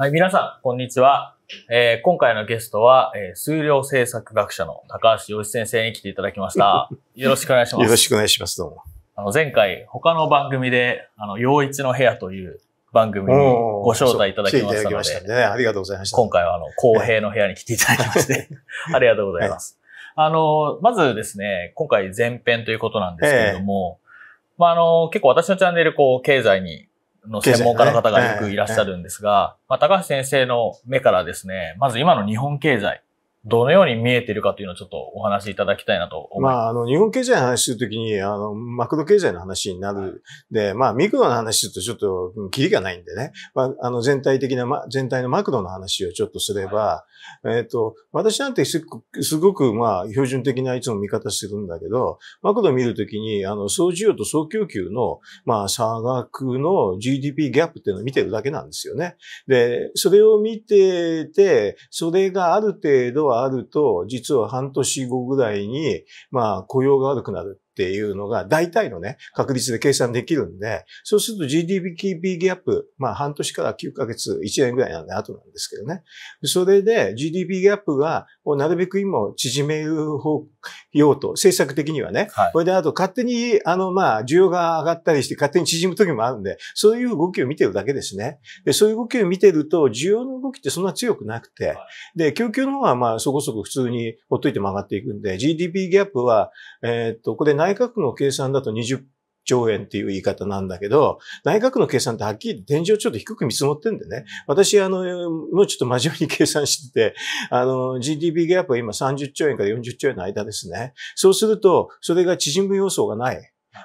はい、皆さん、こんにちは。えー、今回のゲストは、えー、数量政策学者の高橋洋一先生に来ていただきました。よろしくお願いします。よろしくお願いします、どうも。あの、前回、他の番組で、あの、洋一の部屋という番組にご招待いただきましたので。ましたね。ありがとうございました。今回は、あの、公平の部屋に来ていただきまして、ありがとうございます。あの、まずですね、今回前編ということなんですけれども、えー、まあ、あの、結構私のチャンネル、こう、経済にの専門家の方がよくいらっしゃるんですが、まあ、高橋先生の目からですね、まず今の日本経済、どのように見えてるかというのをちょっとお話しいただきたいなと思います。まあ、あの、日本経済の話するときに、あの、マクロ経済の話になる。で、まあ、ミクロの話するとちょっと、キリがないんでね。まあ、あの、全体的な、ま、全体のマクロの話をちょっとすれば、はい、えっ、ー、と、私なんてすごく、まあ、標準的ないつも見方するんだけど、マクロ見るときに、あの、総需要と総供給の、まあ、差額の GDP ギャップっていうのを見てるだけなんですよね。で、それを見てて、それがある程度、あると、実は半年後ぐらいに、まあ、雇用が悪くなるっていうのが大体のね、確率で計算できるんで、そうすると GDP ギャップ、まあ半年から9ヶ月、1年ぐらいなんで後なんですけどね。それで GDP ギャップが、なるべく今縮める方、ようと、政策的にはね。はい、これであと勝手に、あの、まあ、需要が上がったりして、勝手に縮む時もあるんで、そういう動きを見てるだけですね。で、そういう動きを見てると、需要の動きってそんな強くなくて、で、供給の方はまあ、そこそこ普通にほっといても上がっていくんで、GDP ギャップは、えー、っと、これ内閣の計算だと20兆円っていう言い方なんだけど、内閣の計算ってはっきり天井ちょっと低く見積もってんでね。私、あの、もうちょっと真面目に計算してて、あの、GDP ギャップは今30兆円から40兆円の間ですね。そうすると、それが縮む要素がない。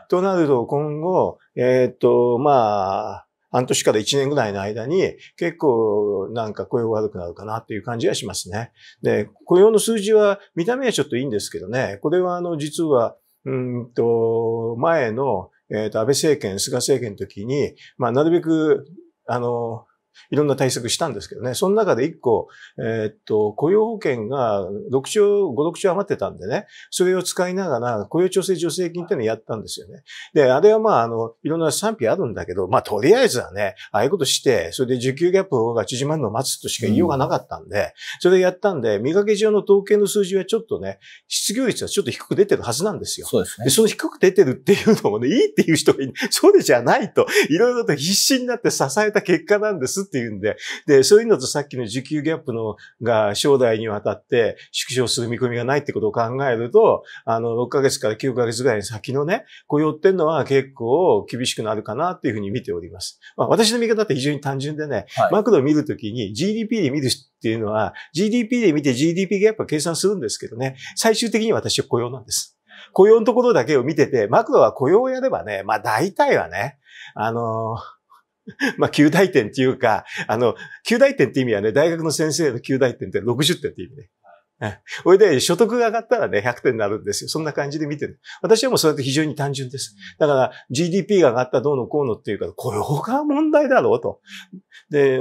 となると、今後、えっ、ー、と、まあ、半年から1年ぐらいの間に結構なんか雇用悪くなるかなっていう感じがしますね。で、雇用の数字は見た目はちょっといいんですけどね、これはあの実はうんと、前の、えっ、ー、と、安倍政権、菅政権の時に、まあ、なるべく、あの、いろんな対策したんですけどね、その中で一個、えー、っと、雇用保険が6兆、5、6兆余ってたんでね、それを使いながら雇用調整助成金っていうのをやったんですよね。で、あれはまあ、あの、いろんな賛否あるんだけど、まあ、とりあえずはね、ああいうことして、それで受給ギャップが縮まるのを待つとしか言いようがなかったんで、うん、それやったんで、見かけ上の統計の数字はちょっとね、失業率はちょっと低く出てるはずなんですよ。そうですね。で、その低く出てるっていうのもね、いいっていう人がいそうでじゃないと、いろいろと必死になって支えた結果なんですっていうんで、で、そういうのとさっきの需給ギャップのが将来にわたって縮小する見込みがないってことを考えると、あの、6ヶ月から9ヶ月ぐらい先のね、雇用っていうのは結構厳しくなるかなっていうふうに見ております。まあ、私の見方って非常に単純でね、はい、マクロを見るときに GDP で見るっていうのは、GDP で見て GDP ギャップは計算するんですけどね、最終的に私は雇用なんです。雇用のところだけを見てて、マクロは雇用をやればね、まあ大体はね、あのー まあ、9大点っていうか、あの、旧大点って意味はね、大学の先生の旧大点って60点って意味ね。それで、所得が上がったらね、100点になるんですよ。そんな感じで見てる。私はもうそれって非常に単純です。だから、GDP が上がったどうのこうのっていうか、これか問題だろうと。で、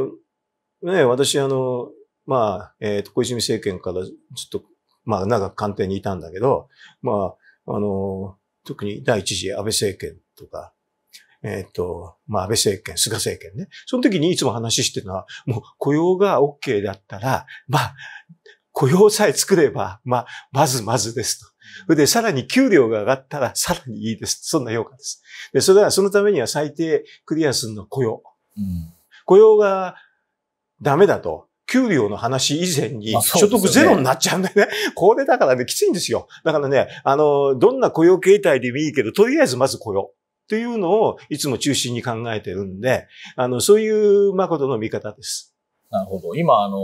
ね、私、あの、まあ、えっ、ー、と、小泉政権からちょっと、まあ、長く官邸にいたんだけど、まあ、あの、特に第一次安倍政権とか、えっ、ー、と、まあ、安倍政権、菅政権ね。その時にいつも話してるのは、もう雇用が OK だったら、まあ、雇用さえ作れば、まあ、まずまずですと。それで、さらに給料が上がったら、さらにいいです。そんな評価です。で、それは、そのためには最低クリアするのは雇用。うん、雇用がダメだと。給料の話以前に所得ゼロになっちゃうんだよね。これだからね、きついんですよ。だからね、あの、どんな雇用形態でもいいけど、とりあえずまず雇用。っていうのをいつも中心に考えてるんで、あの、そういう誠の見方です。なるほど。今、あの、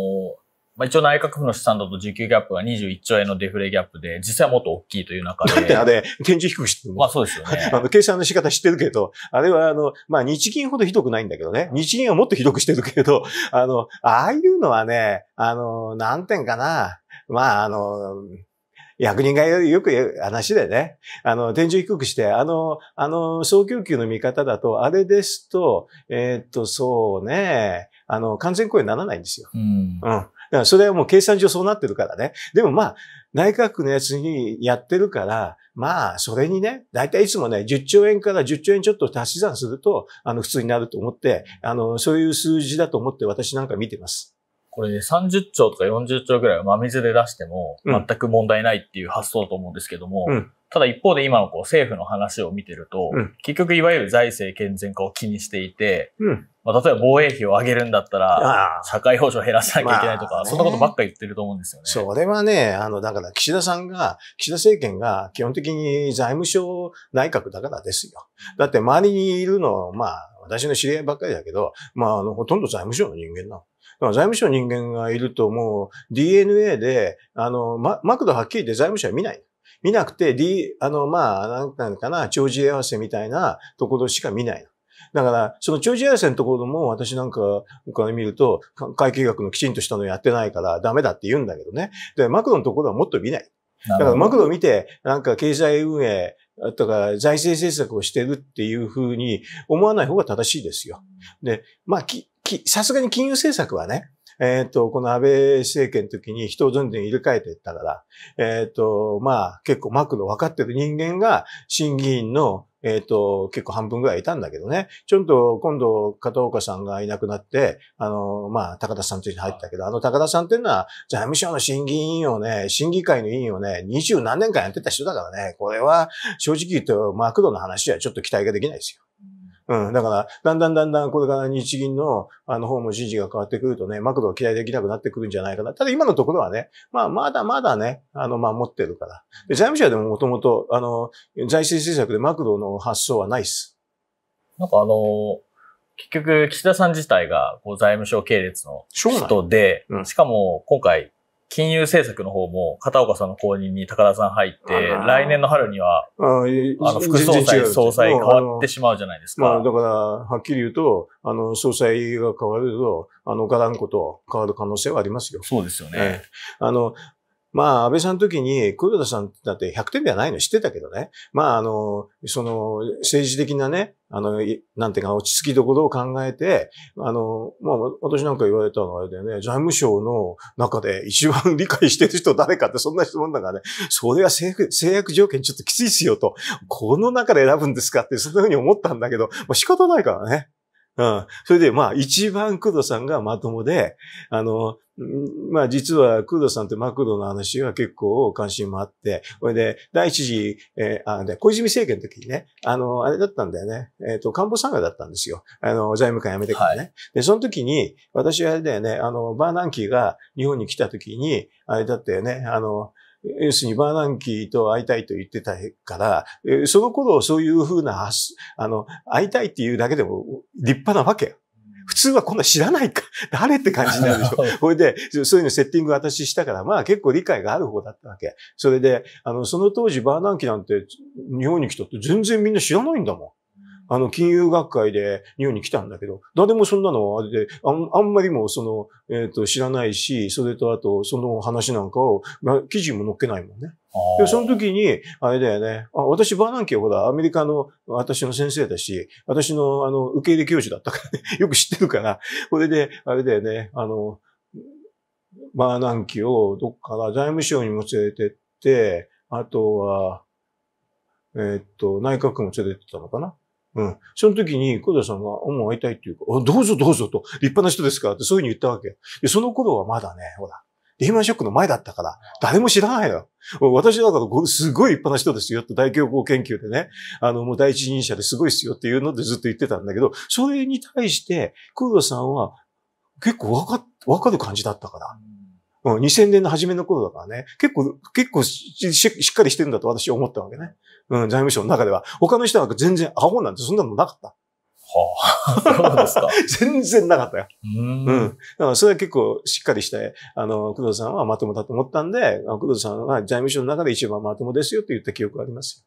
まあ、一応内閣府の資産だと時給ギャップが21兆円のデフレギャップで、実際はもっと大きいという中で。だってあれ、天示低くしてるまあそうですよね。あの、計算の仕方知ってるけど、あれはあの、まあ日銀ほどひどくないんだけどね。日銀はもっとひどくしてるけど、あの、ああいうのはね、あの、何点かな。まああの、役人がよく言う話でね、あの、天井低くして、あの、あの、総供給の見方だと、あれですと、えー、っと、そうね、あの、完全雇用にならないんですよ。うん。うん。だからそれはもう計算上そうなってるからね。でもまあ、内閣のやつにやってるから、まあ、それにね、だいたいいつもね、10兆円から10兆円ちょっと足し算すると、あの、普通になると思って、あの、そういう数字だと思って私なんか見てます。これ30兆とか40兆ぐらいは真水で出しても全く問題ないっていう発想だと思うんですけども、うん、ただ一方で今のこう政府の話を見てると、うん、結局いわゆる財政健全化を気にしていて、うん、まあ、例えば防衛費を上げるんだったら、社会保障減らさなきゃいけないとか、そんなことばっか言ってると思うんですよね。それはね、あの、だから岸田さんが、岸田政権が基本的に財務省内閣だからですよ。だって周りにいるの、まあ、私の知り合いばっかりだけど、まあ、あの、ほとんど財務省の人間なの。財務省人間がいるともう DNA で、あの、ま、マクドはっきり言って財務省は見ない。見なくて、D、あの、まあ、なんなのかな、長寿合わせみたいなところしか見ない。だから、その長寿合わせのところも私なんかお金見ると、会計学のきちんとしたのやってないからダメだって言うんだけどね。で、マクドのところはもっと見ない。だからマクドを見て、なんか経済運営、とか財政政策をしてるっていうふうに思わない方が正しいですよ。で、まあ、きさすがに金融政策はね、えっ、ー、と、この安倍政権の時に人をどんどん入れ替えていったから、えっ、ー、と、まあ、結構マクロ分かってる人間が、審議員の、えっ、ー、と、結構半分ぐらいいたんだけどね。ちょっと、今度、片岡さんがいなくなって、あの、まあ、高田さんと一緒に入ったけど、あの高田さんっていうのは、財務省の審議委員をね、審議会の委員をね、二十何年間やってた人だからね、これは、正直言うと、マクロの話はちょっと期待ができないですよ。うん。だから、だんだんだんだんこれから日銀の、あの、方も人事が変わってくるとね、マクロが期待できなくなってくるんじゃないかな。ただ今のところはね、まあ、まだまだね、あの、守ってるから。で、財務省でももともと、あの、財政政策でマクロの発想はないっす。なんかあの、結局、岸田さん自体が、こう、財務省系列の人で、うん、しかも、今回、金融政策の方も、片岡さんの後任に高田さん入って、来年の春には、あの、副総裁、総裁変わってしまうじゃないですか。まあ、だから、はっきり言うと、あの、総裁が変わると、あの、ガランコと変わる可能性はありますよ。そうですよね。あの、まあ、安倍さんの時に、黒田さんだって100点ではないの知ってたけどね。まあ、あの、その、政治的なね、あの、なんていうか、落ち着きどころを考えて、あの、まあ、私なんか言われたのはあれだよね、財務省の中で一番理解してる人誰かってそんな質問だからね、それは制約制約条件ちょっときついっすよと、この中で選ぶんですかって、そんなふうに思ったんだけど、まあ、仕方ないからね。うん。それで、まあ、一番黒田さんがまともで、あの、まあ実はクードさんとマクドの話は結構関心もあって、これで第一次、えー、あで小泉政権の時にね、あの、あれだったんだよね、えっ、ー、と、官房参加だったんですよ。あの、財務官辞めてからね、はい。で、その時に、私はあれだよね、あの、バーナンキーが日本に来た時に、あれだったよね、あの、要するにバーナンキーと会いたいと言ってたから、その頃そういうふうな、あの、会いたいっていうだけでも立派なわけよ。普通はこんな知らないか、誰 って感じになるでしょ。これで、そういうのセッティング私したから、まあ結構理解がある方だったわけ。それで、あの、その当時バーナンキなんて日本に来たって全然みんな知らないんだもん。あの、金融学会で日本に来たんだけど、誰もそんなのあれで、ああんまりもその、えっ、ー、と、知らないし、それとあと、その話なんかを、記事も載っけないもんね。で、その時に、あれだよね。あ私、バーナンキはほら、アメリカの私の先生だし、私の、あの、受け入れ教授だったからね、よく知ってるから、これで、あれだよね、あの、バーナンキをどっから財務省にも連れてって、あとは、えっ、と、内閣も連れてったのかなうん。その時に、黒田さんが、うん、会いたいっていうか、どうぞどうぞと、立派な人ですからって、そういうふうに言ったわけ。で、その頃はまだね、ほら、リーマンショックの前だったから、誰も知らないよ。私だから、すごい立派な人ですよって、大恐慌研究でね、あの、もう第一人者ですごいですよっていうのでずっと言ってたんだけど、それに対して、黒田さんは、結構わか、わかる感じだったから。うん、2000年の初めの頃だからね、結構、結構しっかりしてるんだと私は思ったわけね。うん、財務省の中では。他の人なんか全然アホなんてそんなのなかった。はあ、そうですか 全然なかったよ。うんうん、だからそれは結構しっかりして、あの、工藤さんはまともだと思ったんで、工藤さんは財務省の中で一番まともですよって言った記憶があります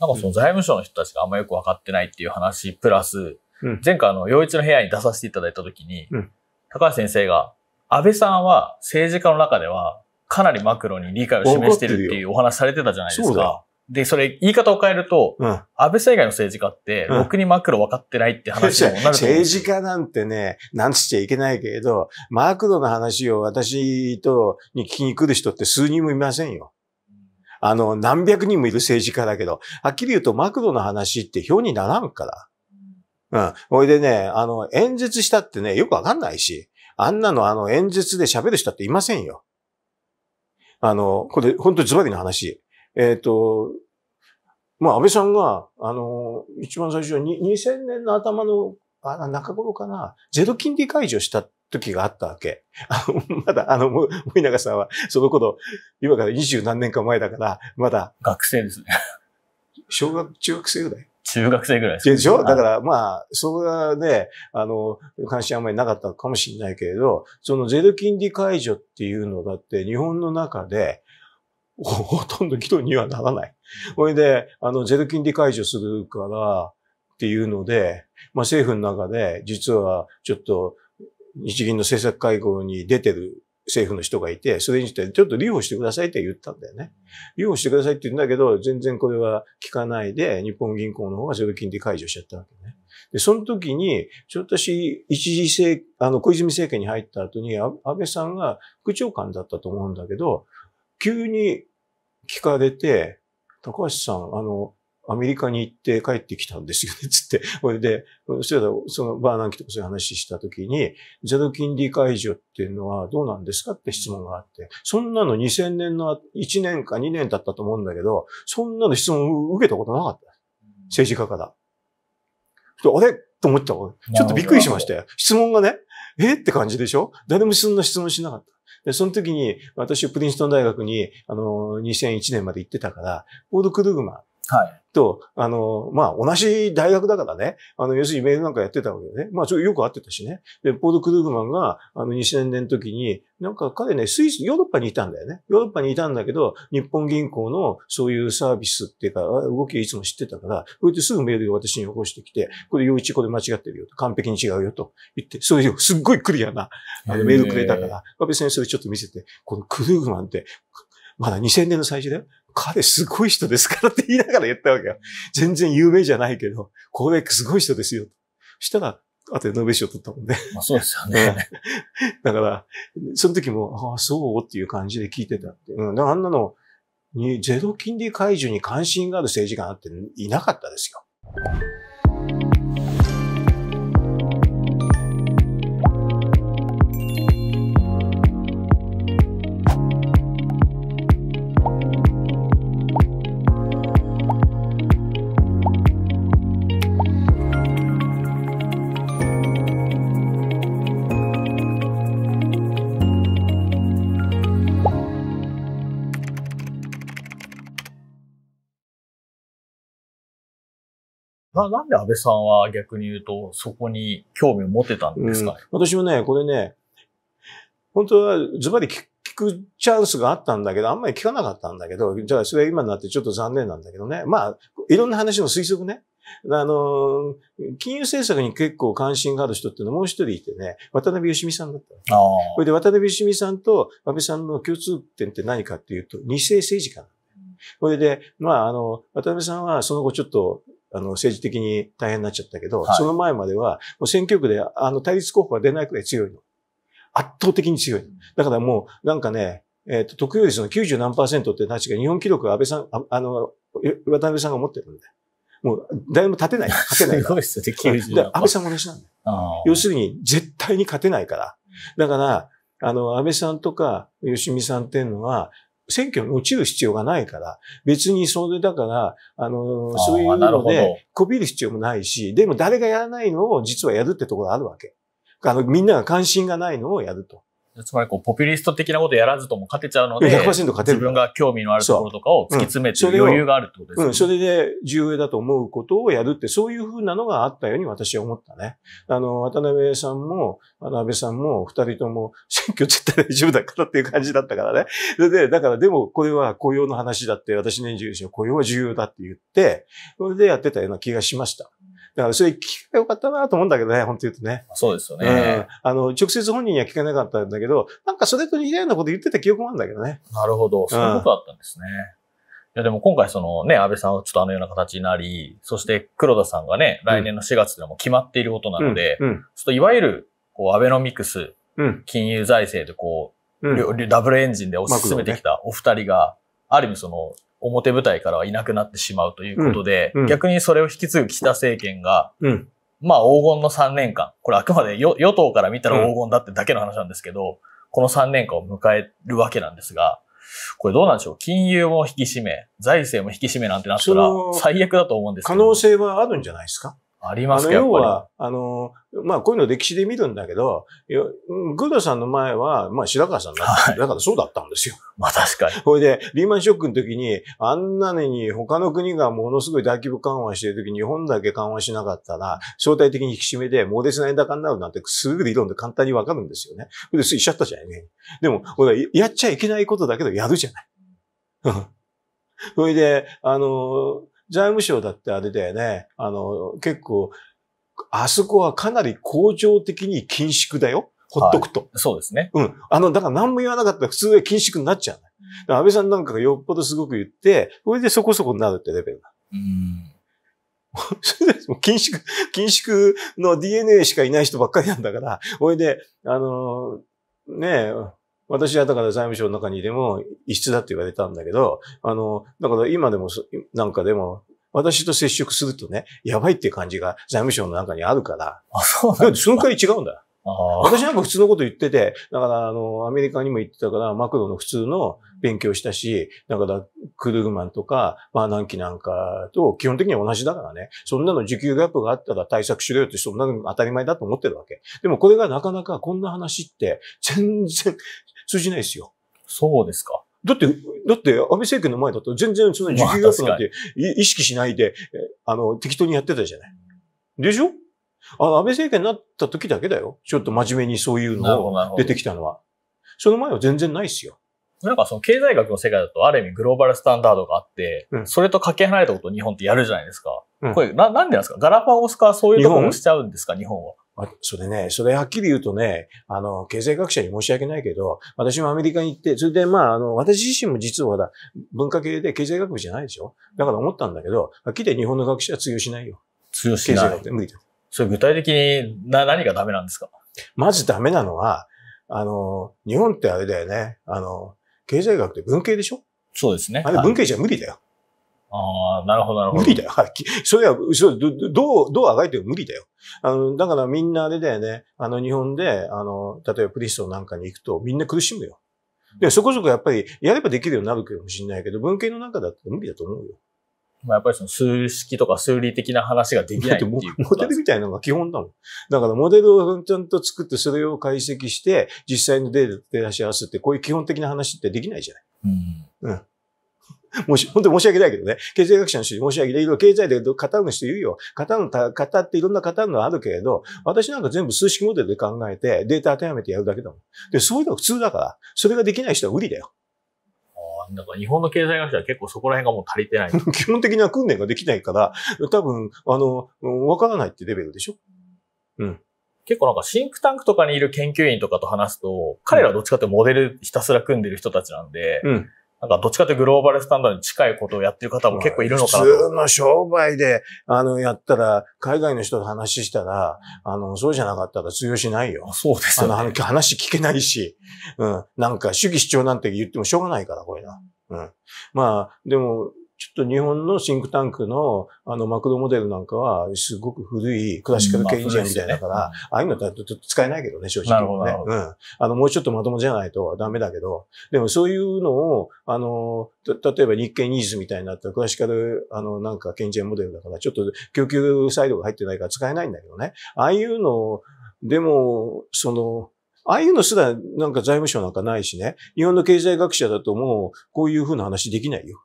なんかその財務省の人たちがあんまよく分かってないっていう話、プラス、うん、前回あの、洋一の部屋に出させていただいたときに、うん、高橋先生が、安倍さんは政治家の中ではかなりマクロに理解を示してるっていうお話されてたじゃないですか。で、それ、言い方を変えると、うん、安倍政権の政治家って、ろくにマクロ分かってないって話もなる、うん、政治家なんてね、なんつっちゃいけないけれど、マクロの話を私と、に聞きに来る人って数人もいませんよ。あの、何百人もいる政治家だけど、はっきり言うとマクロの話って表にならんから。うん。おいでね、あの、演説したってね、よくわかんないし、あんなのあの演説で喋る人っていませんよ。あの、これ、本当にズバリの話。えっ、ー、と、まあ、安倍さんが、あの、一番最初に2000年の頭のあ中頃かな、ゼロ金利解除した時があったわけ。あの、まだ、あの、森永さんは、その頃、今から二十何年か前だから、まだ。学生ですね。小学、中学生ぐらい中学生ぐらいです、ね、でしょだから、まあ、そこがね、あの、関心あんまりなかったかもしれないけれど、そのゼロ金利解除っていうのだって、日本の中で、ほとんど議論にはならない。ほいで、あの、ゼロ金利解除するからっていうので、まあ政府の中で実はちょっと日銀の政策会合に出てる政府の人がいて、それにしてちょっと留保してくださいって言ったんだよね。留保してくださいって言うんだけど、全然これは聞かないで、日本銀行の方がゼロ金利解除しちゃったわけね。で、その時に、ちょっと私、一時政、あの、小泉政権に入った後に、安倍さんが副長官だったと思うんだけど、急に聞かれて、高橋さん、あの、アメリカに行って帰ってきたんですよね、つって。こ れで、それだ、ら、そのバーナンキとかそういう話したときに、ゼロ金利解除っていうのはどうなんですかって質問があって、そんなの2000年の1年か2年だったと思うんだけど、そんなの質問受けたことなかった。政治家から。あれと思ったちょっとびっくりしましたよ。質問がね、えって感じでしょ誰もそんな質問しなかった。で、その時に、私、プリンストン大学に、あの、2001年まで行ってたから、ポード・クルーマンはいと、あの、まあ、同じ大学だからね、あの、要するにメールなんかやってたわけよね。まあ、よく会ってたしね。で、ポール・クルーグマンが、あの、2000年の時に、なんか彼ね、スイス、ヨーロッパにいたんだよね。ヨーロッパにいたんだけど、日本銀行のそういうサービスっていうか、動きをいつも知ってたから、こうやってすぐメールを私に起こしてきて、これ、陽一これ間違ってるよと、完璧に違うよと言って、そういうすっごいクリアな、あの、メールくれたから、安倍先生ちょっと見せて、このクルーグマンって、まだ2000年の最初だよ。彼すごい人ですからって言いながら言ったわけよ。全然有名じゃないけど、これすごい人ですよ。そしたら、あとでノーベル賞取ったもんね。まあそうですよね。だから、その時も、ああ、そうっていう感じで聞いてたて。うん、あんなの、ゼロ金利解除に関心がある政治家なんていなかったですよ。な、なんで安倍さんは逆に言うと、そこに興味を持てたんですかね、うん、私もね、これね、本当はズバリ聞くチャンスがあったんだけど、あんまり聞かなかったんだけど、じゃあそれは今になってちょっと残念なんだけどね。まあ、いろんな話の推測ね。あの、金融政策に結構関心がある人っていうのもう一人いてね、渡辺義美さんだった。これで渡辺義美さんと安倍さんの共通点って何かっていうと、二世政治家。これで、まあ、あの、渡辺さんはその後ちょっとあの、政治的に大変になっちゃったけど、はい、その前までは、もう選挙区で、あの、対立候補が出ないくらい強いの。圧倒的に強い。だからもう、なんかね、えっ、ー、と、得票率の90何パーセントって確か日本記録は安倍さん、ああの、渡辺さんが持ってるんで。もう、誰も立てない。勝てない。すごいっすね、90安倍さんも同じなんだよ。要するに、絶対に勝てないから。だから、あの、安倍さんとか、吉見さんっていうのは、選挙に落ちる必要がないから、別にそれだから、あの、あそういうので、こびる必要もないし、でも誰がやらないのを実はやるってところあるわけ。あの、みんなが関心がないのをやると。つまりこう、ポピュリスト的なことやらずとも勝てちゃうので、100%勝てる。自分が興味のあるところとかを突き詰めて余裕があるってことですね、うんそ、れで重要だと思うことをやるって、そういうふうなのがあったように私は思ったね。あの、渡辺さんも、渡辺さんも、二人とも、選挙絶対大丈夫だからっていう感じだったからね。それで、だからでも、これは雇用の話だって、私年中し雇用は重要だって言って、それでやってたような気がしました。だからそれ聞けばよかったなと思うんだけどね、本当言うとね。そうですよね、うん。あの、直接本人には聞けなかったんだけど、なんかそれと似たようなこと言ってた記憶もあるんだけどね。なるほど。そういうことだったんですね。いやでも今回そのね、安倍さんはちょっとあのような形になり、そして黒田さんがね、来年の4月でも決まっていることなので、うんうん、ちょっといわゆる、こう、アベノミクス、金融財政でこう、ダブルエンジンで推し進めてきたお二人が、ある意味その、表舞台からはいなくなってしまうということで、うんうん、逆にそれを引き継ぐ北政権が、うん、まあ黄金の3年間、これあくまで与党から見たら黄金だってだけの話なんですけど、この3年間を迎えるわけなんですが、これどうなんでしょう金融も引き締め、財政も引き締めなんてなったら最悪だと思うんですけど。可能性はあるんじゃないですかありますあの、要は、あの、まあ、こういうの歴史で見るんだけど、グーダさんの前は、まあ、白川さんだ,、った。だからそうだったんですよ。まあ、確かに。これで、リーマンショックの時に、あんなに他の国がものすごい大規模緩和してる時に、日本だけ緩和しなかったら、相対的に引き締めで猛烈な円高になるなんて、すぐ理論で簡単にわかるんですよね。で、すいしちゃったじゃないね。でも、俺、やっちゃいけないことだけど、やるじゃない。それ で、あの、財務省だってあれだよね。あの、結構、あそこはかなり恒常的に緊縮だよ。ほっとくと、はい、そうですね。うん。あの、だから何も言わなかったら普通は緊縮になっちゃう、安倍さんなんかがよっぽどすごく言って、それでそこそこになるってレベルだ。うん。緊縮、緊縮の DNA しかいない人ばっかりなんだから、ほいで、あのねえ、私はだから財務省の中にでも異質だって言われたんだけど、あの、だから今でも、なんかでも、私と接触するとね、やばいって感じが財務省の中にあるから。そうなんその代わり違うんだ。私なんか普通のこと言ってて、だからあの、アメリカにも行ってたから、マクロの普通の勉強したし、だからクルーマンとか、まあ何期なんかと基本的には同じだからね、そんなの受給ギャップがあったら対策しろよってそんなの当たり前だと思ってるわけ。でもこれがなかなかこんな話って全然通じないですよ。そうですか。だって、だって、安倍政権の前だと全然その時給額なんて意識しないで、あの、適当にやってたじゃない。でしょあ安倍政権になった時だけだよ。ちょっと真面目にそういうのを出てきたのは。その前は全然ないですよ。なんかその経済学の世界だとある意味グローバルスタンダードがあって、うん、それとかけ離れたことを日本ってやるじゃないですか。うん、これな、なんでなんですかガラパゴス化そういうところをしちゃうんですか日本は。まそれね、それはっきり言うとね、あの、経済学者に申し訳ないけど、私もアメリカに行って、それでまあ、あの、私自身も実はまだ文化系で経済学部じゃないでしょだから思ったんだけど、はっきり言って日本の学者は通用しないよ。通用しない。経済学で無理だ。それ具体的にな何がダメなんですかまずダメなのは、あの、日本ってあれだよね、あの、経済学って文系でしょそうですね。あれ文系じゃ無理だよ。はいああ、なるほど、なるほど。無理だよ。はい。それは、そう、ど、どう、どうあがいても無理だよ。あの、だからみんなあれだよね。あの、日本で、あの、例えばプリストなんかに行くと、みんな苦しむよ。で、そこそこやっぱり、やればできるようになるかもしれないけど、文系の中だって無理だと思うよ。まあ、やっぱりその数式とか数理的な話ができないっていうモデルみたいなのが基本だもん。だからモデルをちゃんと作ってそれを解析して実際のデータで照らし合わせてこういう基本的な話ってできないじゃない。うん。うん。も し、本当に申し訳ないけどね。経済学者の人申し訳ない。いろいろ経済で語る人いるよ。語る語っていろんな語るのはあるけれど、私なんか全部数式モデルで考えて、データ当てはめてやるだけだもん。で、そういうのは普通だから、それができない人は無理だよ。あなんか日本の経済学者は結構そこら辺がもう足りてない。基本的な訓練ができないから、多分、あの、わからないってレベルでしょうん。結構なんかシンクタンクとかにいる研究員とかと話すと、彼らはどっちかってモデルひたすら組んでる人たちなんで、うんなんかどっちかってグローバルスタンダードに近いことをやってる方も結構いるのかなと。普通の商売で、あの、やったら、海外の人と話したら、あの、そうじゃなかったら通用しないよ。そうですよ、ね。あの、話聞けないし、うん。なんか主義主張なんて言ってもしょうがないから、これな。うん。まあ、でも、ちょっと日本のシンクタンクの、あの、マクロモデルなんかは、すごく古いクラシカル系エンジンみたいだから、ああいうのだと使えないけどね、正直ね。うん。あの、もうちょっとまともじゃないとダメだけど、でもそういうのを、あの、例えば日経ニーズみたいになったらクラシカル、あの、なんかケンジンモデルだから、ちょっと供給サイドが入ってないから使えないんだけどね。ああいうのでも、その、ああいうのすらなんか財務省なんかないしね、日本の経済学者だともうこういうふうな話できないよ。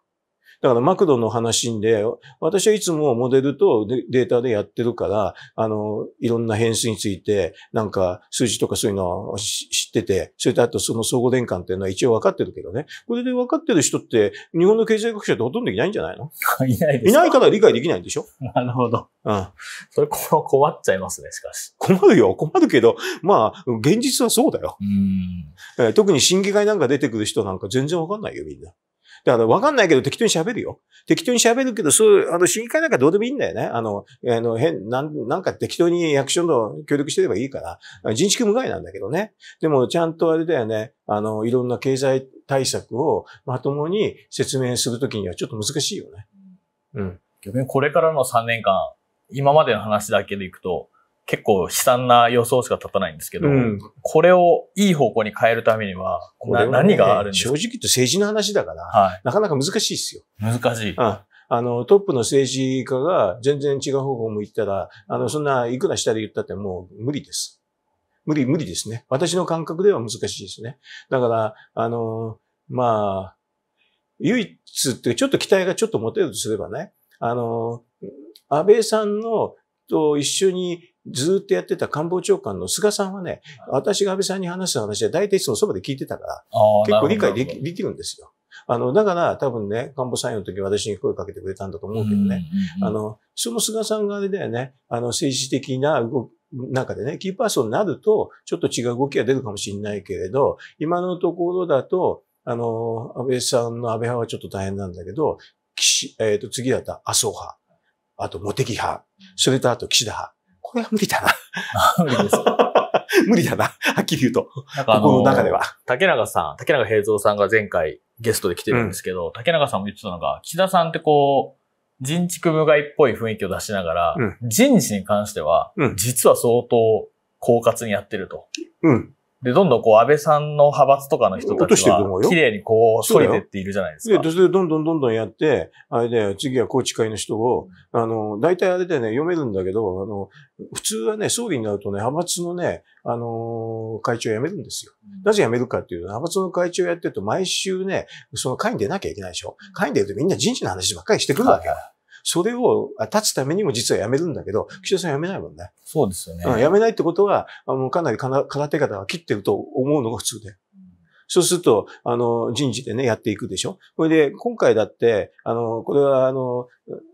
だからマクドの話で、私はいつもモデルとデータでやってるから、あの、いろんな変数について、なんか数字とかそういうのを知ってて、それとあとその相互連関っていうのは一応分かってるけどね。これで分かってる人って、日本の経済学者ってほとんどいないんじゃないのいないです。いないから理解できないんでしょなるほど。うん。それ困っちゃいますね、しかし。困るよ、困るけど、まあ、現実はそうだよ。うん、え特に審議会なんか出てくる人なんか全然分かんないよ、みんな。だからわかんないけど適当に喋るよ。適当に喋るけど、そういう、あの、審議会なんかどうでもいいんだよね。あの、あの、変、なん、なんか適当に役所の協力してればいいから、人畜無害なんだけどね。でも、ちゃんとあれだよね、あの、いろんな経済対策をまともに説明するときにはちょっと難しいよね。うん。逆にこれからの3年間、今までの話だけでいくと、結構悲惨な予想しか立たないんですけど、うん、これをいい方向に変えるためには、これ、何があるんですか正直言うと政治の話だから、はい、なかなか難しいですよ。難しい。ああの、トップの政治家が全然違う方向も行ったら、あの、そんないくら下で言ったってもう無理です。無理、無理ですね。私の感覚では難しいですね。だから、あの、まあ、唯一ってちょっと期待がちょっと持てるとすればね、あの、安倍さんのと一緒にずっとやってた官房長官の菅さんはね、私が安倍さんに話した話は大体いつもそばで聞いてたから、結構理解できできるんですよ。あの、だから多分ね、官房参与の時私に声かけてくれたんだと思うけどね、あの、その菅さんがあれだよね、あの、政治的な動き、中でね、キーパーソンになると、ちょっと違う動きが出るかもしれないけれど、今のところだと、あの、安倍さんの安倍派はちょっと大変なんだけど、岸、えっ、ー、と、次だった麻生派、あと茂木派、それとあと岸田派。これは無理だな。無理です。無理だな。はっきり言うと。なんかあのこの中では。竹永さん、竹永平蔵さんが前回ゲストで来てるんですけど、うん、竹永さんも言ってたのが、岸田さんってこう、人畜無害っぽい雰囲気を出しながら、うん、人事に関しては、実は相当、狡猾にやってると。うん。で、どんどんこう、安倍さんの派閥とかの人たちは、綺麗にこう、そりでっているじゃないですか。で、それでどんどんどんどんやって、あれで、次は宏池会の人を、あの、大体あれでね、読めるんだけど、あの、普通はね、総理になるとね、派閥のね、あの、会長を辞めるんですよ。なぜ辞めるかっていうと、派閥の会長やってると、毎週ね、その会に出なきゃいけないでしょ。会に出るとみんな人事の話ばっかりしてくるわけ。はいそれを立つためにも実は辞めるんだけど、岸田さん辞めないもんね。そうですよね。辞めないってことは、あのかなり空手方は切ってると思うのが普通で。そうすると、あの、人事でね、やっていくでしょ。これで、今回だって、あの、これは、あの、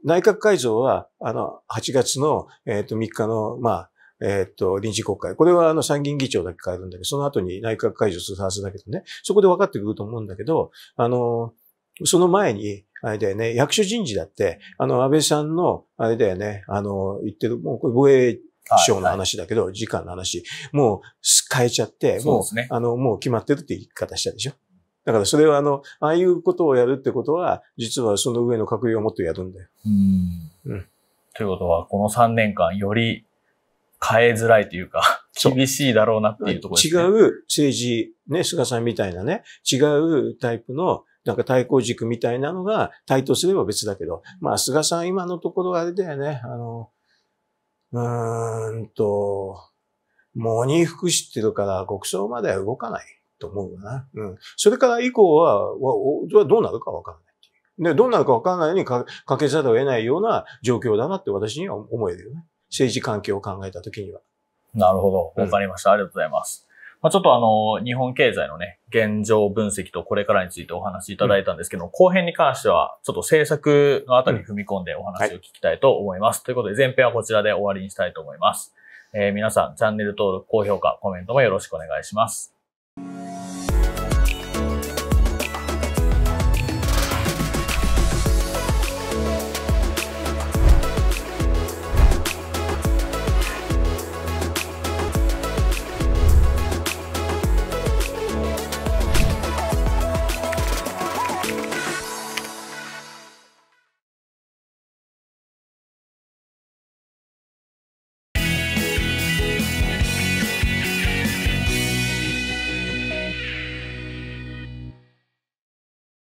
内閣改造は、あの、8月の、えっ、ー、と、3日の、まあ、えっ、ー、と、臨時国会。これはあの参議院議長だけ変えるんだけど、その後に内閣改造するはずだけどね。そこで分かってくると思うんだけど、あの、その前に、あれだよね、役所人事だって、あの、安倍さんの、あれだよね、あの、言ってる、もうこれ防衛省の話だけど、はいはい、時間の話、もう変えちゃって、もう、ね、あの、もう決まってるって言い方したでしょ。だからそれはあの、ああいうことをやるってことは、実はその上の閣僚をもっとやるんだよ。うんうん。ということは、この3年間、より変えづらいというか、厳しいだろうなっていうところですね。違う政治、ね、菅さんみたいなね、違うタイプの、なんか対抗軸みたいなのが対等すれば別だけど、まあ、菅さん今のところあれだよね、あの、うーんと、喪に服してるから国葬までは動かないと思うな。うん。それから以降は、はどうなるかわからない。で、どうなるかわからないようにかかけざるを得ないような状況だなって私には思えるよね。政治環境を考えたときには。なるほど。わかりました。ありがとうございます。まあ、ちょっとあの、日本経済のね、現状分析とこれからについてお話しいただいたんですけど、うん、後編に関しては、ちょっと政策のあたり踏み込んでお話を聞きたいと思います。うんはい、ということで、前編はこちらで終わりにしたいと思います。えー、皆さん、チャンネル登録、高評価、コメントもよろしくお願いします。